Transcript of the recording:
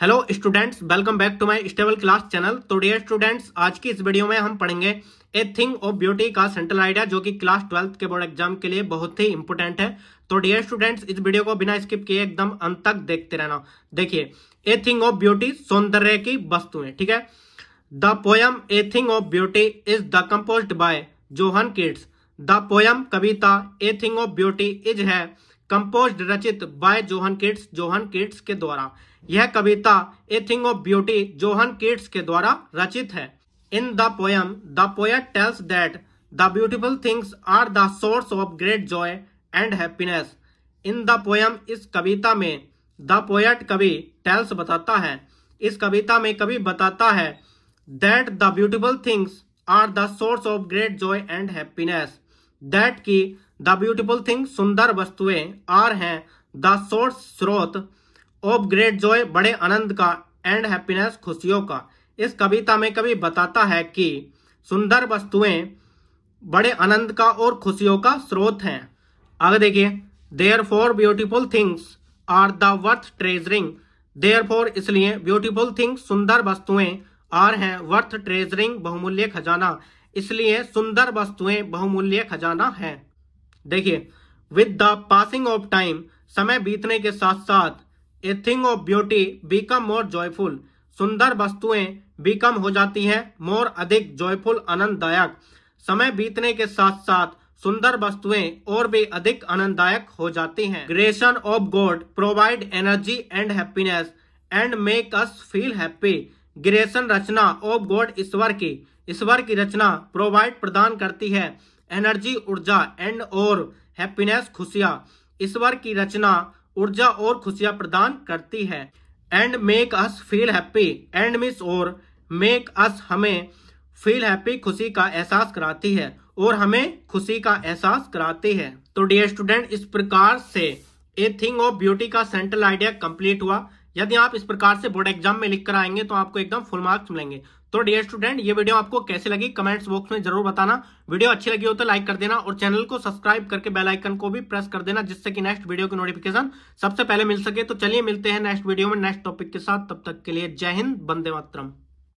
hello students welcome back to my stable class channel तो dear students आज की इस वीडियो में हम पढ़ेंगे ए थिंग ऑफ ब्यूटी का सेंट्रल आइडिया जो कि क्लास ट्वेल्थ के बोर्ड एग्जाम के लिए बहुत ही इंपॉर्टेंट है तो डियर स्टूडेंट्स इस वीडियो को बिना स्किप किए एकदम अंत तक देखते रहना देखिए ए थिंग ऑफ ब्यूटी सौंदर्य की वस्तुएं ठीक है the poem a thing of beauty is the compose by John Keats the poem कविता a thing of beauty is है कंपोज रचित by John Keats John Keats के द्वारा यह कविता a thing of beauty John Keats के द्वारा रचित है in the poem the poet tells that the beautiful things are the source of great joy and happiness in the poem इस कविता में द पोएट कवि टेल्स बताता है इस कविता में कवि बताता है that the beautiful things are the source of great joy and happiness that की द ब्यूटिफुल थिंग सुंदर वस्तुएं आर हैं द सोर्स स्रोत ऑफ ग्रेट जॉय बड़े आनंद का एंड हैप्पीनेस खुशियों का इस कविता में कभी बताता है कि सुंदर वस्तुएं बड़े आनंद का और खुशियों का स्रोत हैं आगे देखिए therefore beautiful things are the worth treasuring therefore इसलिए ब्यूटिफुल थिंग्स सुंदर वस्तुएं आर हैं वर्थ ट्रेजरिंग बहुमूल्य खजाना इसलिए सुंदर वस्तुएं बहुमूल्य खजाना है देखिए with the passing of time समय बीतने के साथ साथ a thing of beauty become more joyful सुंदर वस्तुएं बिकम हो जाती हैं मोर अधिक जॉयफुल आनंददायक समय बीतने के साथ साथ सुंदर वस्तुएं और भी अधिक आनंददायक हो जाती हैं creation of God provide energy and happiness and make us feel happy creation रचना ऑफ गॉड ईश्वर की ईश्वर की रचना प्रोवाइड प्रदान करती है एनर्जी ऊर्जा एंड और हैप्पीनेस खुशियाँ ईश्वर की रचना ऊर्जा और खुशियाँ प्रदान करती है and make us feel happy and miss और मेक अस हमें फील हैप्पी खुशी का एहसास कराती है और हमें खुशी का एहसास कराती है तो डियर स्टूडेंट इस प्रकार से ए थिंग ऑफ ब्यूटी का सेंट्रल आइडिया कंप्लीट हुआ यदि आप इस प्रकार से बोर्ड एग्जाम में लिख कर आएंगे तो आपको एकदम फुल मार्क्स मिलेंगे तो डियर स्टूडेंट ये वीडियो आपको कैसे लगी कमेंट्स बॉक्स में जरूर बताना वीडियो अच्छी लगी हो तो लाइक कर देना और चैनल को सब्सक्राइब करके बेल आइकन को भी प्रेस कर देना जिससे कि नेक्स्ट वीडियो की नोटिफिकेशन सबसे पहले मिल सके तो चलिए मिलते हैं नेक्स्ट वीडियो में नेक्स्ट टॉपिक के साथ तब तक के लिए जय हिंद बंदे मातरम